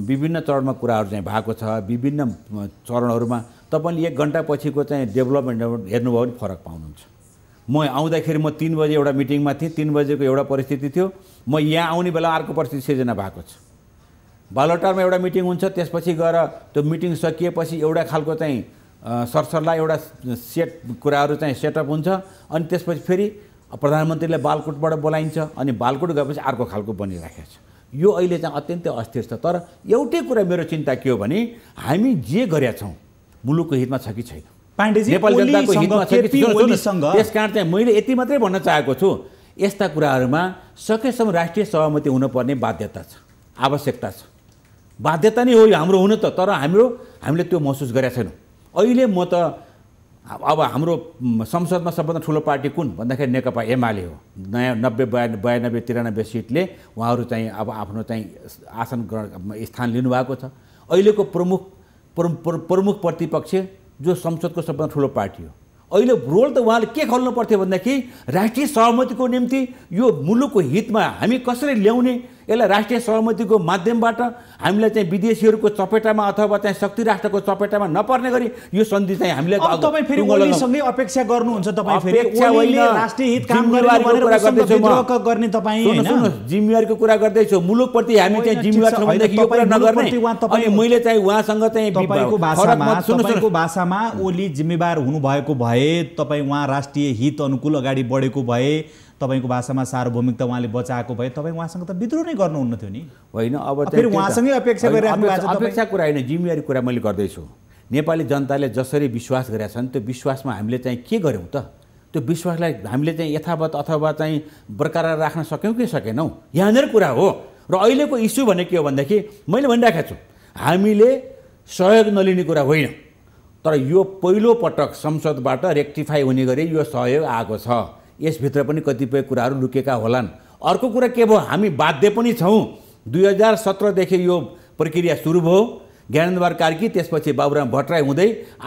Speaker 2: विभिन्न चरणमा कुराहरू चाहिँ भएको छ विभिन्न चरणहरूमा तपाईँले एक घन्टापछिको चाहिँ डेभलपमेन्ट हेर्नुभयो भने फरक पाउनुहुन्छ म आउँदाखेरि म तिन बजे एउटा मिटिङमा थिएँ तिन बजेको एउटा परिस्थिति थियो म यहाँ आउने बेला अर्को परिस्थिति सिर्जना भएको छ बालोटारमा एउटा मिटिङ हुन्छ त्यसपछि गएर त्यो मिटिङ सकिएपछि एउटा खालको चाहिँ सरसल्लाह एउटा सेट कुराहरू चाहिँ सेटअप हुन्छ अनि त्यसपछि फेरि प्रधानमन्त्रीलाई बालकोटबाट बोलाइन्छ अनि बालकोट गएपछि अर्को खालको बनिराखेको छ यो अहिले चाहिँ अत्यन्तै अस्थिर छ तर एउटै कुरा मेरो चिन्ता के हो भने हामी जे गरेका छौँ मुलुकको हितमा छ कि छैन नेपाल जनताको हितमा छ कि त्यस कारण चाहिँ मैले यति मात्रै भन्न चाहेको छु यस्ता कुराहरूमा सकेसम्म राष्ट्रिय सहमति हुनुपर्ने बाध्यता छ आवश्यकता छ बाध्यता नै हो यो हाम्रो हुनु त तर हाम्रो हामीले त्यो महसुस गरेका छैनौँ अहिले म त अब हाम्रो संसदमा सबभन्दा ठुलो पार्टी कुन भन्दाखेरि नेकपा एमाले हो नयाँ नब्बे बया बयानब्बे तिरानब्बे सिटले उहाँहरू चाहिँ अब आफ्नो चाहिँ आसन ग्रहण स्थान लिनुभएको छ अहिलेको प्रमुख प्रमुख प्रतिपक्ष जो संसदको सबभन्दा ठुलो पार्टी हो अहिले रोल त उहाँले के खोल्नु पर्थ्यो भन्दाखेरि राष्ट्रिय सहमतिको निम्ति यो मुलुकको हितमा हामी कसरी ल्याउने यसलाई राष्ट्रिय सहमतिको माध्यमबाट हामीलाई चाहिँ विदेशीहरूको चपेटामा अथवा चाहिँ शक्ति राष्ट्रको चपेटामा नपर्ने गरी यो सन्धि चाहिँ हामीलाई तपाईँ फेरि ओलीसँगै
Speaker 1: अपेक्षा गर्नुहुन्छ तपाईँ फेरि राष्ट्रिय हित काम कुरा गर्ने तपाईँ
Speaker 2: जिम्मेवारीको कुरा गर्दैछु मुलुकप्रति हामी चाहिँ जिम्मेवार यो नगर्ने अनि मैले चाहिँ उहाँसँग चाहिँ तपाईँको भाषामा तपाईँको
Speaker 1: भाषामा ओली जिम्मेवार हुनुभएको भए तपाईँ उहाँ राष्ट्रिय हित अनुकूल अगाडि बढेको भए तपाईँको भाषामा सार्वभौमिकता उहाँले बचाएको भए तपाईँ उहाँसँग त विद्रोह नै गर्नुहुन्न थियो नि
Speaker 2: होइन अब उहाँसँगै अपेक्षा गरिराख्नु अपेक्षा कुरा होइन जिम्मेवारी कुरा मैले गर्दैछु नेपाली जनताले जसरी विश्वास गरेका छन् त्यो विश्वासमा हामीले चाहिँ के गऱ्यौँ त त्यो विश्वासलाई हामीले चाहिँ यथावत अथवा चाहिँ बरकरार राख्न सक्यौँ कि सकेनौँ यहाँनिर कुरा हो र अहिलेको इस्यु भने के हो भनेदेखि मैले भनिराखेको छु हामीले सहयोग नलिने कुरा होइन तर यो पहिलोपटक संसदबाट रेक्टिफाई हुने गरी यो सहयोग आएको छ यसभित्र पनि कतिपय कुराहरू लुकेका होलान् अर्को कुरा के भयो हामी बाध्य पनि छौँ दुई हजार सत्रदेखि यो प्रक्रिया सुरु भयो ज्ञानेन्द्र कार्की त्यसपछि बाबुराम भट्टराई हुँदै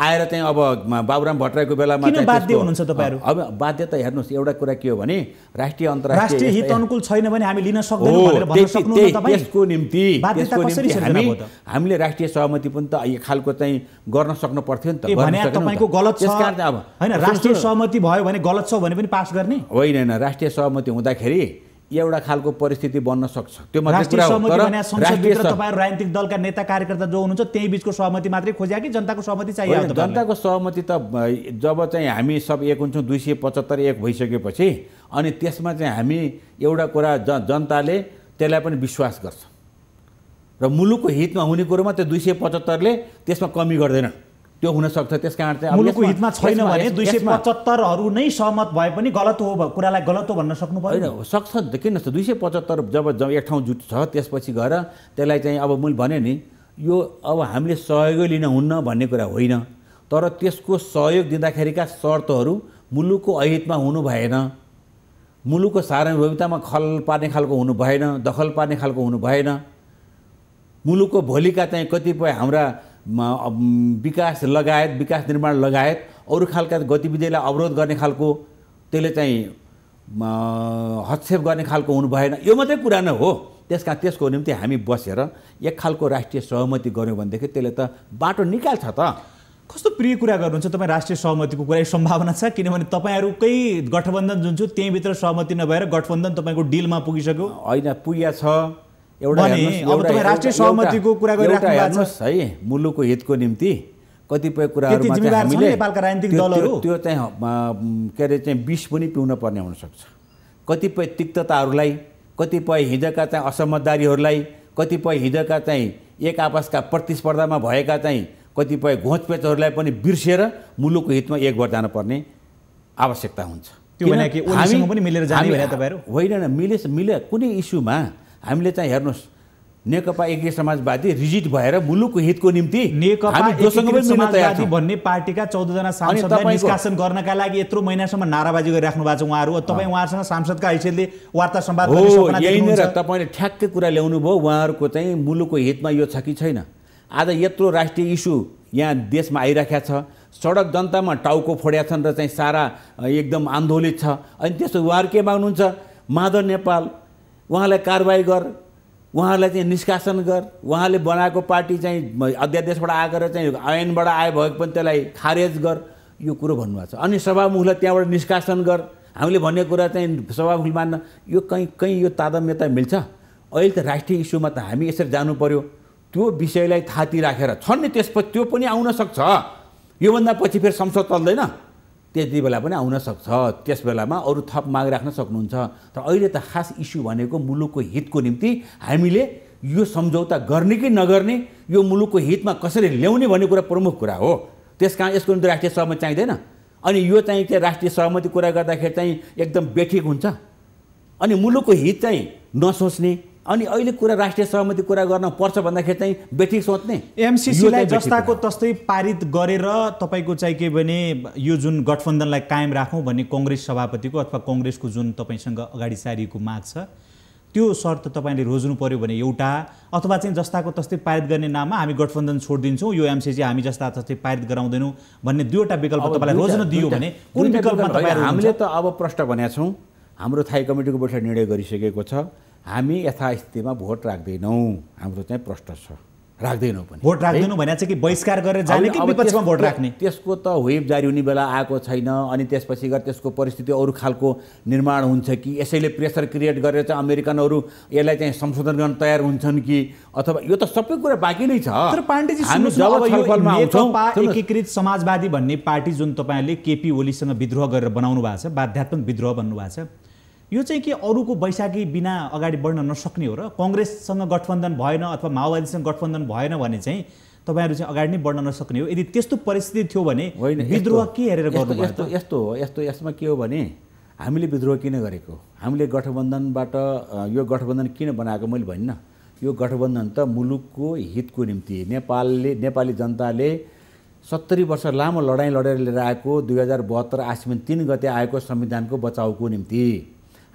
Speaker 2: आएर चाहिँ अब बाबुराम भट्टराईको बेलामा बाध्य हुनुहुन्छ तपाईँहरू अब बाध्यता हेर्नुहोस् एउटा कुरा के हो भने राष्ट्रिय अन्तर्राष्ट्रिय हित
Speaker 1: अनुकूल छैन भने हामी लिन सक्छौँ त्यसको
Speaker 2: निम्ति हामी हामीले राष्ट्रिय सहमति पनि त यो खालको चाहिँ गर्न सक्नु पर्थ्यो नि त तपाईँको गलत छ अब होइन राष्ट्रिय सहमति भयो भने गलत छ भने पनि पास गर्ने होइन होइन राष्ट्रिय सहमति हुँदाखेरि एउटा खालको परिस्थिति बन्न सक्छ त्यो राजनीतिक
Speaker 1: दलका नेता कार्यकर्ता जो हुनुहुन्छ त्यही बिचको सहमति मात्रै खोज्या कि जनताको सहमति चाहियो जनताको
Speaker 2: सहमति त जब चाहिँ हामी सब एक हुन्छौँ दुई सय पचहत्तर एक भइसकेपछि अनि त्यसमा चाहिँ हामी एउटा कुरा ज जनताले त्यसलाई पनि विश्वास गर्छ र मुलुकको हितमा हुने कुरोमा त्यो दुई सय पचहत्तरले त्यसमा कमी गर्दैनन् त्यो हुनसक्छ त्यस कारण चाहिँ मुलुकको हितमा छैन भने दुई सय
Speaker 1: पचहत्तरहरू नै सहमत भए पनि गलत हो कुरालाई गलत हो भन्न सक्नु होइन
Speaker 2: सक्छ किन नसक्छ दुई सय पचहत्तर जब जब एक ठाउँ जुट छ त्यसपछि गएर त्यसलाई चाहिँ अब मैले भने नि यो अब हामीले सहयोगै लिन हुन्न भन्ने कुरा होइन तर त्यसको सहयोग दिँदाखेरिका शर्तहरू मुलुकको अहितमा हुनु भएन मुलुकको सार्वभौमितामा खल पार्ने खालको हुनु भएन दखल पार्ने खालको हुनु भएन मुलुकको भोलिका चाहिँ कतिपय हाम्रा विकास लगायत विकास निर्माण लगायत अरू खालका गतिविधिलाई अवरोध गर्ने खालको त्यसले चाहिँ हस्तक्षेप गर्ने खालको हुनु भएन यो मात्रै कुरा नै हो त्यस कारण त्यसको निम्ति हामी बसेर एक खालको राष्ट्रिय सहमति गऱ्यौँ भनेदेखि त्यसले त बाटो निकाल्छ त कस्तो प्रिय कुरा गर्नुहुन्छ तपाईँ राष्ट्रिय सहमतिको कुरा
Speaker 1: सम्भावना छ किनभने तपाईँहरूकै गठबन्धन जुन छ त्यहीँभित्र सहमति नभएर गठबन्धन तपाईँको डिलमा
Speaker 2: पुगिसक्यो होइन पुगिया छ एउटा राष्ट्रिय सहमतिको कुरा हेर्नुहोस् है मुलुकको हितको निम्ति कतिपय कुराहरू हामीले त्यो चाहिँ के अरे चाहिँ विष पनि पिउन पर्ने हुनसक्छ कतिपय तिक्तताहरूलाई कतिपय हिजोका चाहिँ असमझदारीहरूलाई कतिपय हिजोका चाहिँ एक आपसका प्रतिस्पर्धामा भएका चाहिँ कतिपय घोचपेचहरूलाई पनि बिर्सेर मुलुकको हितमा एक एकबाट जानुपर्ने आवश्यकता हुन्छ त्यो होइन मिले मिले कुनै इस्युमा हामीले चाहिँ हेर्नुहोस् नेकपा एकीय समाजवादी रिजिट भएर मुलुकको हितको निम्ति नेकपा
Speaker 1: भन्ने पार्टीका चौधजना सांसदलाई निष्कासन गर्नका लागि यत्रो महिनासम्म नाराबाजी गरिराख्नु भएको छ उहाँहरू तपाईँ उहाँहरूसँग सांसदका हैसियतले वार्ता सम्वाद यहीँनिर
Speaker 2: तपाईँले ठ्याक्कै कुरा ल्याउनु भयो उहाँहरूको चाहिँ मुलुकको हितमा यो छ कि छैन आज यत्रो राष्ट्रिय इस्यु यहाँ देशमा आइराखेको छ सडक जनतामा टाउको फोड्या छन् र चाहिँ सारा एकदम आन्दोलित छ अनि त्यसो उहाँहरू के माग्नुहुन्छ माधव नेपाल उहाँलाई कारवाही गर उहाँहरूलाई चाहिँ निष्कासन गर उहाँले बनाएको पार्टी चाहिँ अध्यादेशबाट आएर चाहिँ ऐनबाट आए भए पनि त्यसलाई खारेज गर यो कुरो भन्नुभएको छ अनि सभामुखलाई त्यहाँबाट निष्कासन गर हामीले भन्ने कुरा चाहिँ सभामुखले मान्न यो कहीँ कहीँ यो तादम्यता मिल्छ अहिले त राष्ट्रिय इस्युमा त हामी यसरी जानु पर्यो त्यो विषयलाई थाती राखेर छन् नि त्यसपछि त्यो पनि आउन सक्छ योभन्दा पछि फेरि संसद चल्दैन त्यति बेला पनि आउन सक्छ त्यस बेलामा अरू थप माग राख्न सक्नुहुन्छ तर अहिले त खास इस्यु भनेको मुलुकको हितको निम्ति हामीले यो सम्झौता गर्ने कि नगर्ने यो मुलुकको हितमा कसरी ल्याउने भन्ने कुरा प्रमुख कुरा हो त्यस कारण यसको निम्ति राष्ट्रिय सहमति चाहिँदैन अनि यो चाहिँ त्यहाँ राष्ट्रिय सहमति कुरा गर्दाखेरि चाहिँ एकदम बेठिक हुन्छ अनि मुलुकको हित चाहिँ नसोच्ने अनि अहिले कुरा राष्ट्रिय सहमति कुरा गर्न पर्छ भन्दाखेरि चाहिँ बेठी सोच्ने एमसिसीलाई जस्ताको
Speaker 1: तस्तै पारित गरेर तपाईँको चाहिँ के भने यो जुन गठबन्धनलाई कायम राखौँ भन्ने कङ्ग्रेस सभापतिको अथवा कङ्ग्रेसको जुन तपाईँसँग अगाडि सारिएको माग छ त्यो शर्त तपाईँले रोज्नु पऱ्यो भने एउटा अथवा चाहिँ जस्ताको तस्तै पारित गर्ने नाममा हामी गठबन्धन छोडिदिन्छौँ यो एमसिसी हामी जस्ता तस्तै पारित गराउँदैनौँ भन्ने दुईवटा विकल्प तपाईँलाई रोज्न दियो भने कुन विकल्प हामीले
Speaker 2: त अब प्रश्न भनेका छौँ हाम्रो थाई कमिटीको बैठक निर्णय गरिसकेको छ हामी यथास्थितिमा भोट राख्दैनौँ हाम्रो चाहिँ प्रश्न छ राख्दैनौँ पनि भोट राख्दैनौँ भने चाहिँ
Speaker 1: कि बहिष्कार गरेर जाने कि विपक्षमा भोट राख्ने
Speaker 2: त्यसको त वेब जारी हुने बेला आएको छैन अनि त्यसपछि गएर त्यसको परिस्थिति अरू खालको निर्माण हुन्छ कि यसैले प्रेसर क्रिएट गरेर चाहिँ अमेरिकनहरू यसलाई चाहिँ संशोधन गर्न तयार हुन्छन् कि अथवा यो त सबै कुरा बाँकी नै छ तर पाण्डेजी एकीकृत समाजवादी भन्ने पार्टी जुन तपाईँले केपी
Speaker 1: ओलीसँग विद्रोह गरेर बनाउनु भएको छ बाध्यात्मक विद्रोह भन्नुभएको छ यो चाहिँ के अरूको वैशाखी बिना अगाडि बढ्न नसक्ने हो र कङ्ग्रेससँग गठबन्धन भएन अथवा माओवादीसँग गठबन्धन भएन भने चाहिँ तपाईँहरू चाहिँ अगाडि नै बढ्न नसक्ने हो यदि त्यस्तो परिस्थिति थियो भने होइन विद्रोह
Speaker 2: के हेरेर गर्नु यस्तो यस्तो हो यस्तो यसमा के हो भने हामीले विद्रोह किन गरेको हामीले गठबन्धनबाट यो गठबन्धन किन बनाएको मैले भन्न यो गठबन्धन त मुलुकको हितको निम्ति नेपालले नेपाली जनताले सत्तरी वर्ष लामो लडाइँ लडेर लिएर आएको दुई हजार बहत्तर आश्विन तिन गते आएको संविधानको बचाउको निम्ति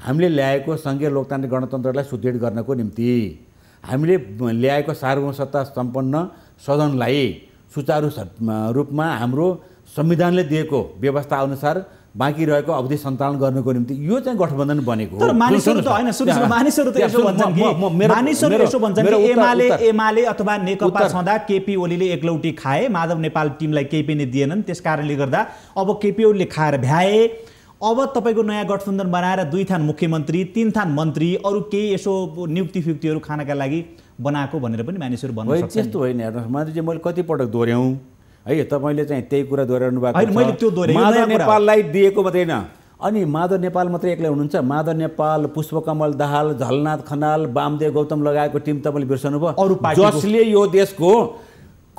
Speaker 2: हामीले ल्याएको सङ्घीय लोकतान्त्रिक गणतन्त्रलाई सुदृढ गर्नको निम्ति हामीले ल्याएको सार्वसत्ता सम्पन्न सदनलाई सुचारू रूपमा हाम्रो संविधानले दिएको व्यवस्था अनुसार बाँकी रहेको अवधि सञ्चालन गर्नुको निम्ति यो चाहिँ गठबन्धन बनेको तर मानिसहरू त होइन मानिसहरू त भन्छन् कि मानिसहरू भन्छन् कि एमाले एमाले अथवा नेकपा छँदा
Speaker 1: केपी ओलीले एकलौटी खाए माधव नेपाल टिमलाई केही पनि दिएनन् त्यस कारणले गर्दा अब केपी ओलीले खाएर भ्याए अब तपाईँको नयाँ गठबन्धन बनाएर दुई थान मुख्यमन्त्री तिन थान मन्त्री अरू केही यसो नियुक्ति फियुक्तिहरू खानका लागि बनाएको भनेर पनि मानिसहरू भन्नु त्यस्तो
Speaker 2: होइन हेर्नुहोस् मन्त्रीजी मैले कतिपटक दोहोऱ्याउँ है तपाईँले चाहिँ त्यही कुरा दोहोऱ्याउनु भएको मैले त्यो नेपाललाई दिएको मात्रै होइन अनि माधव नेपाल मात्रै एक्लै हुनुहुन्छ माधव नेपाल पुष्पकमल दाहाल झलनाथ खनाल वामदेव गौतम लगाएको टिम तपाईँले बिर्सनु भयो अरू जसले यो देशको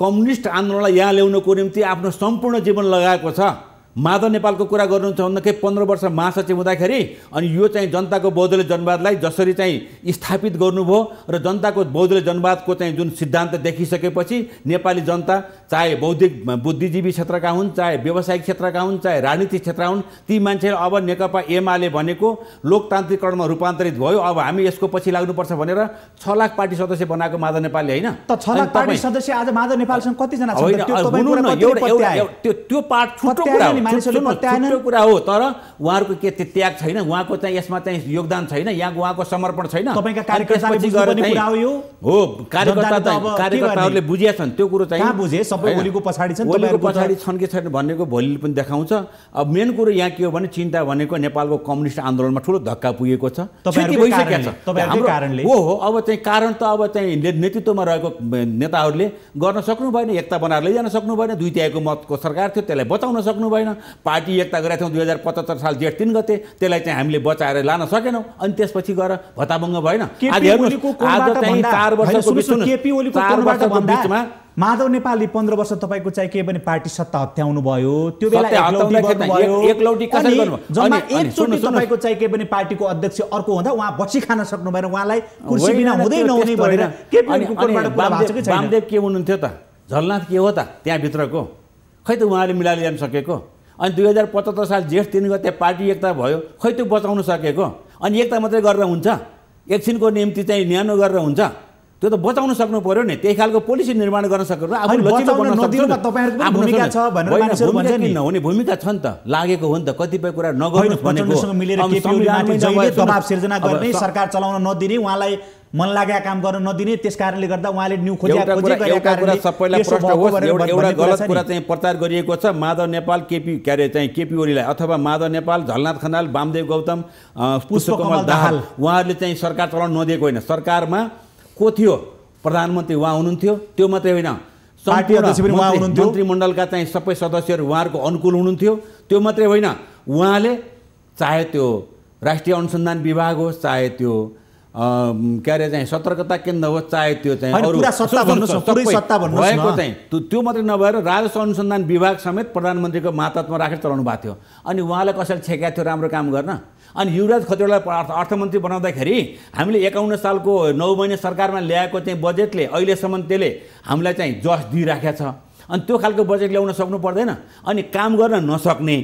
Speaker 2: कम्युनिस्ट आन्दोलनलाई यहाँ ल्याउनको निम्ति आफ्नो सम्पूर्ण जीवन लगाएको छ माधव नेपालको कुरा गर्नुहुन्छ भन्दाखेरि पन्ध्र वर्ष महासचिव हुँदाखेरि अनि यो चाहिँ जनताको बौद्धले जनवादलाई जसरी चाहिँ स्थापित गर्नुभयो र जनताको बौद्धले जनवादको चाहिँ जुन सिद्धान्त देखिसकेपछि नेपाली जनता चाहे बौद्धिक बुद्धिजीवी क्षेत्रका हुन् चाहे व्यावसायिक क्षेत्रका हुन् चाहे राजनीतिक क्षेत्र हुन् ती मान्छेहरू अब नेकपा एमाले भनेको लोकतान्त्रिकरणमा रूपान्तरित भयो अब हामी यसको पछि लाग्नुपर्छ भनेर छ लाख पार्टी सदस्य बनाएको माधव नेपालले होइन त्यो पार्ट छुट्टो मानिसहरूले कुरा हो तर उहाँहरूको के त्याग छैन उहाँको चाहिँ यसमा चाहिँ योगदान छैन यहाँ उहाँको समर्पण छैन तपाईँका कार्यकर्ताहरूले बुझिया छन् त्यो कुरो चाहिँ बुझे सबै भोलिको पछाडि छन् पछाडि छन् कि छैन भनेको भोलि पनि देखाउँछ अब मेन कुरो यहाँ के हो भने चिन्ता भनेको नेपालको कम्युनिस्ट आन्दोलनमा ठुलो धक्का पुगेको छ हो हो अब चाहिँ कारण त अब चाहिँ नेतृत्वमा रहेको नेताहरूले गर्न सक्नु भएन एकता बनाएर लैजान सक्नु भएन दुई तिहाईको मतको सरकार थियो त्यसलाई बचाउन सक्नु भएन पार्टी एकता गरेका थियौँ दुई हजार पचहत्तर साल जेठ तिन गते त्यसलाई चाहिँ हामीले बचाएर लान सकेनौँ अनि त्यसपछि गएर भत्ताभङ्ग भएन
Speaker 1: माधव नेपालले पन्ध्र वर्ष तपाईँको चाहिँ के भने पार्टी सत्ता हत्याउनु भयो त्यो बेला तपाईँको चाहिँ के भने पार्टीको अध्यक्ष अर्को हुँदा उहाँ बसी खान सक्नु भएन उहाँलाई कुर्सी बिना हुँदै नहुने भनेर
Speaker 2: के हुनुहुन्थ्यो त झलनाथ के हो त त्यहाँभित्रको खै त उहाँले मिलाएर ल्याउनु सकेको अनि दुई हजार पचहत्तर साल जेठ तिन गते पार्टी एकता भयो खै त्यो बचाउन सकेको अनि एकता मात्रै गरेर हुन्छ एकछिनको निम्ति चाहिँ न्यानो गरेर हुन्छ त्यो त बचाउन सक्नु पर्यो नि त्यही खालको पोलिसी निर्माण गर्न सक्नु भूमिका छ नि त लागेको हो नि त कतिपय कुरा नगर्नु
Speaker 1: सरकार चलाउन नदिने उहाँलाई मन लागेका काम गर्न नदिने त्यस कारणले गर्दा उहाँले न्यु एउटा गलत कुरा
Speaker 2: चाहिँ प्रचार गरिएको छ माधव नेपाल केपी के अरे चाहिँ केपी ओलीलाई अथवा माधव नेपाल झलनाथ खनाल वामदेव गौतम पुष्पकमल दाहाल उहाँहरूले चाहिँ सरकार चलाउन नदिएको होइन सरकारमा को थियो प्रधानमन्त्री उहाँ हुनुहुन्थ्यो त्यो मात्रै होइन पनि उहाँ हुनुहुन्थ्यो मन्त्रीमण्डलका चाहिँ सबै सदस्यहरू उहाँहरूको अनुकूल हुनुहुन्थ्यो त्यो मात्रै होइन उहाँले चाहे त्यो राष्ट्रिय अनुसन्धान विभाग होस् चाहे त्यो के अरे चाहिँ सतर्कता केन्द्र होस् चाहे त्यो चाहिँ त्यो मात्रै नभएर राजस्व अनुसन्धान विभाग समेत प्रधानमन्त्रीको मातहतमा राखेर चलाउनु भएको थियो अनि उहाँलाई कसैले छेकेको थियो राम्रो काम गर्न अनि युवराज अर्थ अर्थमन्त्री बनाउँदाखेरि हामीले एकाउन्न सालको नौ महिना सरकारमा ल्याएको चाहिँ बजेटले अहिलेसम्म त्यसले हामीलाई चाहिँ जस दिइराखेको छ अनि त्यो खालको बजेट ल्याउन सक्नु पर्दैन अनि काम गर्न नसक्ने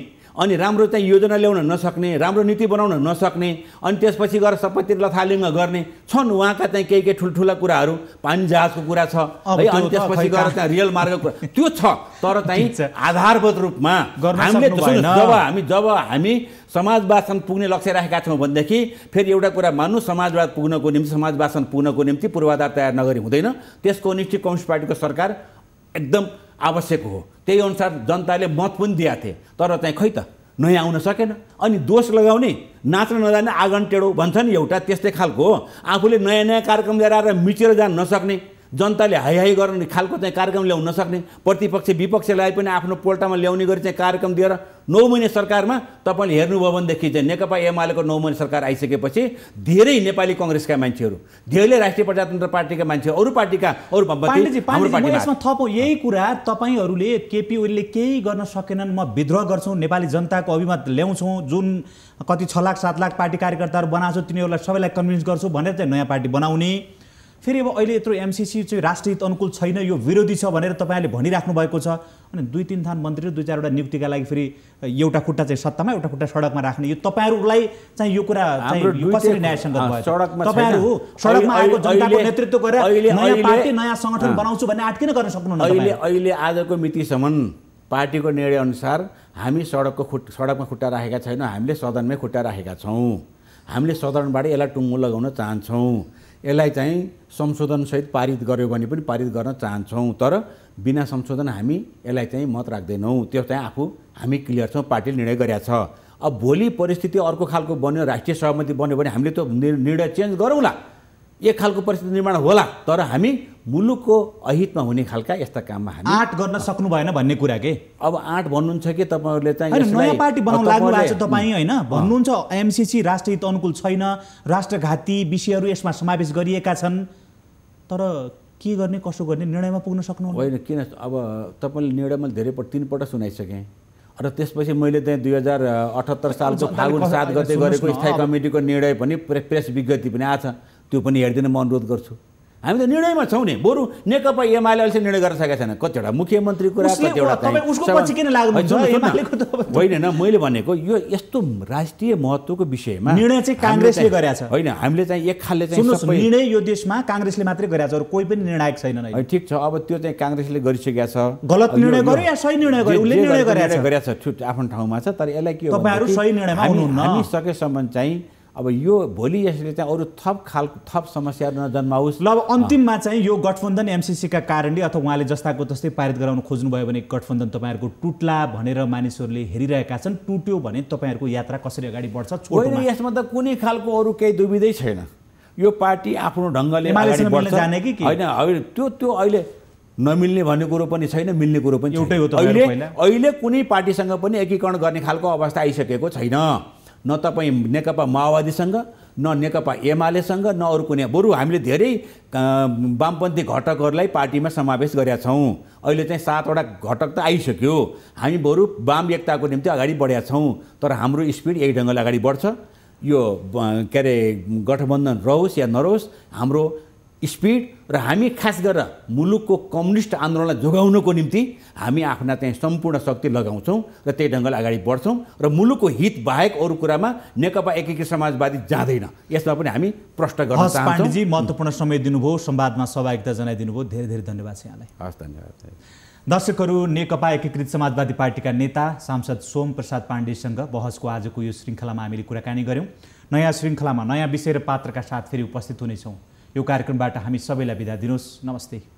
Speaker 2: अनि राम्रो चाहिँ योजना ल्याउन नसक्ने राम्रो नीति बनाउन नसक्ने अनि त्यसपछि गएर सबैतिर लथालिङ्ग गर्ने छन् उहाँका चाहिँ केही केही ठुल्ठुला कुराहरू पानी जहाजको कुरा छ है अनि त्यसपछि गएर त्यहाँ रियल मार्गको कुरा त्यो छ तर चाहिँ आधारभूत रूपमा हामीले जब हामी जब हामी समाजवासन पुग्ने लक्ष्य राखेका छौँ भनेदेखि फेरि एउटा कुरा मान्नु समाजवाद पुग्नको निम्ति समाजवासन पुग्नको निम्ति पूर्वाधार तयार नगरी हुँदैन त्यसको निश्चित कम्युनिस्ट पार्टीको सरकार एकदम आवश्यक हो त्यही अनुसार जनताले मत पनि दिएको थिए तर चाहिँ खै त नयाँ आउन सकेन अनि दोष लगाउने नाच्न नजाने आँगन टेढो भन्छ नि एउटा त्यस्तै खालको हो आफूले नयाँ नयाँ कार्यक्रम ल्याएर मिचेर जान नसक्ने जनताले हाई हाई गर्ने खालको चाहिँ कार्यक्रम ल्याउन नसक्ने प्रतिपक्ष विपक्षलाई पनि आफ्नो पोल्टामा ल्याउने गरी चाहिँ कार्यक्रम दिएर नौ महिने सरकारमा तपाईँले हेर्नुभयो भनेदेखि चाहिँ नेकपा एमालेको नौ महिने सरकार आइसकेपछि धेरै नेपाली कङ्ग्रेसका मान्छेहरू धेरै राष्ट्रिय प्रजातन्त्र पार्टीका मान्छेहरू अरू पार्टीका अरू यसमा
Speaker 1: थप यही कुरा तपाईँहरूले केपी ओलीले केही गर्न सकेनन् म विद्रोह गर्छौँ नेपाली जनताको अभिमत ल्याउँछौँ जुन कति छ लाख सात लाख पार्टी कार्यकर्ताहरू बनाएको छु तिनीहरूलाई सबैलाई कन्भिन्स गर्छु भनेर चाहिँ नयाँ पार्टी बनाउने फेरि अब अहिले यत्रो एमसिसी चाहिँ राष्ट्रहित अनुकूल छैन यो विरोधी छ भनेर तपाईँहरूले भनिराख्नु भएको छ अनि दुई तिन थान मन्त्री र दुई चारवटा नियुक्तिका लागि फेरि एउटा खुट्टा चाहिँ सत्तामा एउटा खुट्टा सडकमा राख्ने यो तपाईँहरूलाई चाहिँ यो कुरा कसरी न्यायसँग तपाईँहरू सडकमा आएको जनताको नेतृत्व गरेर नयाँ पार्टी नयाँ सङ्गठन बनाउँछु भन्ने आँट किन गर्न सक्नुहुन्न अहिले
Speaker 2: अहिले आजको मितिसम्म पार्टीको निर्णयअनुसार हामी सडकको खुट सडकमा खुट्टा राखेका छैनौँ हामीले सदनमै खुट्टा राखेका छौँ हामीले सदनबाट यसलाई टुङ्गो लगाउन चाहन्छौँ यसलाई चाहिँ संशोधनसहित पारित गऱ्यो भने पनि पारित गर्न चाहन्छौँ तर बिना संशोधन हामी यसलाई चाहिँ मत राख्दैनौँ त्यो चाहिँ आफू हामी क्लियर छौँ पार्टीले निर्णय गरेका छ अब भोलि परिस्थिति अर्को खालको बन्यो राष्ट्रिय सहमति बन्यो भने हामीले त्यो निर्णय चेन्ज गरौँला एक खालको परिस्थिति निर्माण होला तर हामी मुलुकको अहितमा हुने खालका यस्ता काममा हामी आँट गर्न सक्नु भएन भन्ने कुरा के अब आँट भन्नुहुन्छ कि तपाईँहरूले चाहिँ नयाँ पार्टी बनाउनु लाग्नु भएको छ तपाईँ होइन
Speaker 1: भन्नुहुन्छ एमसिसी हित अनुकूल छैन राष्ट्रघाती विषयहरू यसमा समावेश गरिएका छन् तर के गर्ने कसो गर्ने निर्णयमा पुग्न सक्नु होइन
Speaker 2: किन अब तपाईँले निर्णय निर्णयमा धेरैपल्ट तिनपल्ट सुनाइसकेँ र त्यसपछि मैले चाहिँ दुई हजार अठहत्तर सालको फागुन सात गते गरेको स्थायी कमिटीको निर्णय पनि प्रेस विज्ञप्ति पनि आएको छ त्यो पनि हेरिदिन म अनुरोध गर्छु हामी त निर्णयमा छौँ नि बरु नेकपा एमाले अहिले निर्णय गर्न सकेको छैन कतिवटा मुख्यमन्त्री कुरा कतिवटा होइन मैले भनेको यो यस्तो राष्ट्रिय महत्त्वको विषयमा निर्णय चाहिँ काङ्ग्रेसले गरेछ होइन हामीले चाहिँ एक खालले चाहिँ निर्णय
Speaker 1: यो देशमा काङ्ग्रेसले मात्रै गरेछ अरू कोही पनि निर्णायक छैन
Speaker 2: ठिक छ अब त्यो चाहिँ काङ्ग्रेसले गरिसकेका छ गलत निर्णय गर्यो या
Speaker 1: सही निर्णय गर्यो उसले निर्णय गरेर
Speaker 2: गरेछ आफ्नो ठाउँमा छ तर यसलाई के सही हो सकेसम्म चाहिँ अब यो भोलि यसले चाहिँ अरू थप
Speaker 1: खाल थप समस्याहरू नजन्माओस् ल अब अन्तिममा चाहिँ यो गठबन्धन एमसिसीका कारणले अथवा उहाँले जस्ताको जस्तै पारित गराउन खोज्नुभयो भने गठबन्धन तपाईँहरूको टुट्ला भनेर मानिसहरूले हेरिरहेका छन् टुट्यो
Speaker 2: भने तपाईँहरूको यात्रा कसरी अगाडि बढ्छ होइन यसमा त कुनै खालको अरू केही दुविधै छैन यो पार्टी आफ्नो ढङ्गले जाने कि होइन त्यो त्यो अहिले नमिल्ने भन्ने कुरो पनि छैन मिल्ने कुरो पनि एउटै हो त अहिले अहिले कुनै पार्टीसँग पनि एकीकरण गर्ने खालको अवस्था आइसकेको छैन न तपाईँ नेकपा माओवादीसँग न नेकपा एमालेसँग न अरू कुनै बरु हामीले धेरै वामपन्थी घटकहरूलाई पार्टीमा समावेश गरेका छौँ अहिले चाहिँ सातवटा घटक त आइसक्यो हामी बरु वाम एकताको निम्ति अगाडि बढेका छौँ तर हाम्रो स्पिड यही ढङ्गले अगाडि बढ्छ यो के अरे गठबन्धन रहोस् या नरहोस् हाम्रो स्पिड र हामी खास गरेर मुलुकको कम्युनिस्ट आन्दोलनलाई जोगाउनको निम्ति हामी आफ्ना चाहिँ सम्पूर्ण शक्ति लगाउँछौँ र त्यही ढङ्गले अगाडि बढ्छौँ र मुलुकको हित बाहेक अरू कुरामा नेकपा एकीकृत समाजवादी जाँदैन यसमा पनि हामी प्रष्ट गर्न चाहन्छौँ महत्त्वपूर्ण
Speaker 1: समय दिनुभयो संवादमा सहभागिता जनाइदिनुभयो धेरै धेरै धन्यवाद छ यहाँलाई हस् धन्यवाद दर्शकहरू नेकपा एकीकृत समाजवादी पार्टीका नेता सांसद सोम प्रसाद पाण्डेसँग बहसको आजको यो श्रृङ्खलामा हामीले कुराकानी गऱ्यौँ नयाँ श्रृङ्खलामा नयाँ विषय र पात्रका साथ फेरि उपस्थित हुनेछौँ यो कार्यक्रमबाट हामी सबैलाई बिदा दिनुहोस् नमस्ते